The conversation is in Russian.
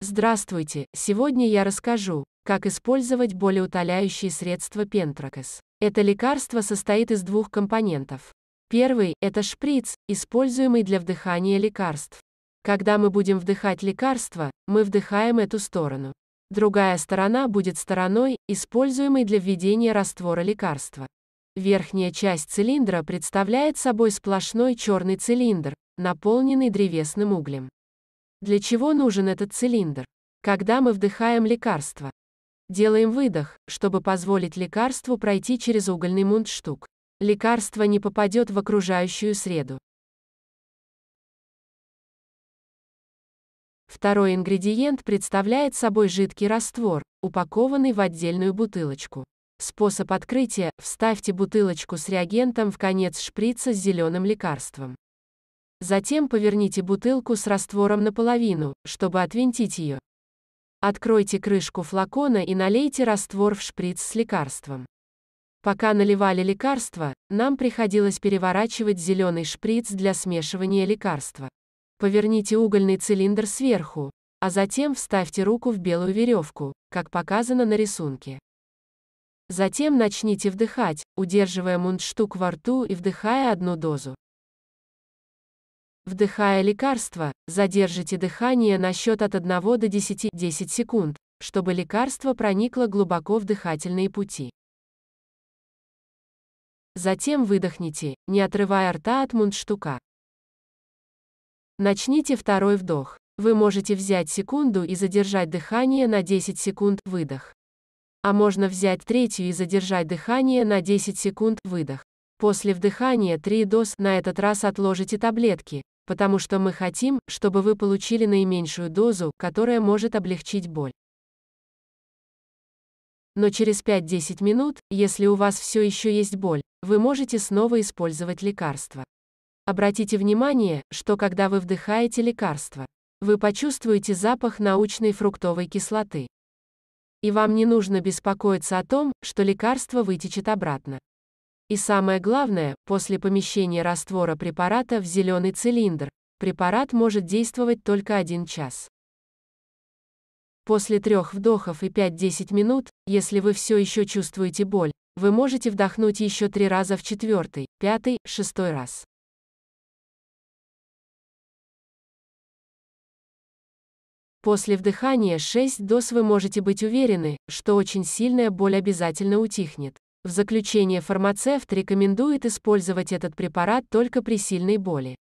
Здравствуйте! Сегодня я расскажу, как использовать болеутоляющие средства Пентрокос. Это лекарство состоит из двух компонентов. Первый – это шприц, используемый для вдыхания лекарств. Когда мы будем вдыхать лекарство, мы вдыхаем эту сторону. Другая сторона будет стороной, используемой для введения раствора лекарства. Верхняя часть цилиндра представляет собой сплошной черный цилиндр, наполненный древесным углем. Для чего нужен этот цилиндр? Когда мы вдыхаем лекарство, делаем выдох, чтобы позволить лекарству пройти через угольный мундштук. Лекарство не попадет в окружающую среду. Второй ингредиент представляет собой жидкий раствор, упакованный в отдельную бутылочку. Способ открытия – вставьте бутылочку с реагентом в конец шприца с зеленым лекарством. Затем поверните бутылку с раствором наполовину, чтобы отвинтить ее. Откройте крышку флакона и налейте раствор в шприц с лекарством. Пока наливали лекарство, нам приходилось переворачивать зеленый шприц для смешивания лекарства. Поверните угольный цилиндр сверху, а затем вставьте руку в белую веревку, как показано на рисунке. Затем начните вдыхать, удерживая мундштук во рту и вдыхая одну дозу. Вдыхая лекарство, задержите дыхание на счет от 1 до 10, 10 секунд, чтобы лекарство проникло глубоко в дыхательные пути. Затем выдохните, не отрывая рта от мундштука. Начните второй вдох. Вы можете взять секунду и задержать дыхание на 10 секунд, выдох. А можно взять третью и задержать дыхание на 10 секунд, выдох. После вдыхания 3 доз на этот раз отложите таблетки, потому что мы хотим, чтобы вы получили наименьшую дозу, которая может облегчить боль. Но через 5-10 минут, если у вас все еще есть боль, вы можете снова использовать лекарство. Обратите внимание, что когда вы вдыхаете лекарство, вы почувствуете запах научной фруктовой кислоты. И вам не нужно беспокоиться о том, что лекарство вытечет обратно. И самое главное, после помещения раствора препарата в зеленый цилиндр, препарат может действовать только один час. После трех вдохов и 5-10 минут, если вы все еще чувствуете боль, вы можете вдохнуть еще три раза в четвертый, пятый, шестой раз. После вдыхания 6 доз вы можете быть уверены, что очень сильная боль обязательно утихнет. В заключение фармацевт рекомендует использовать этот препарат только при сильной боли.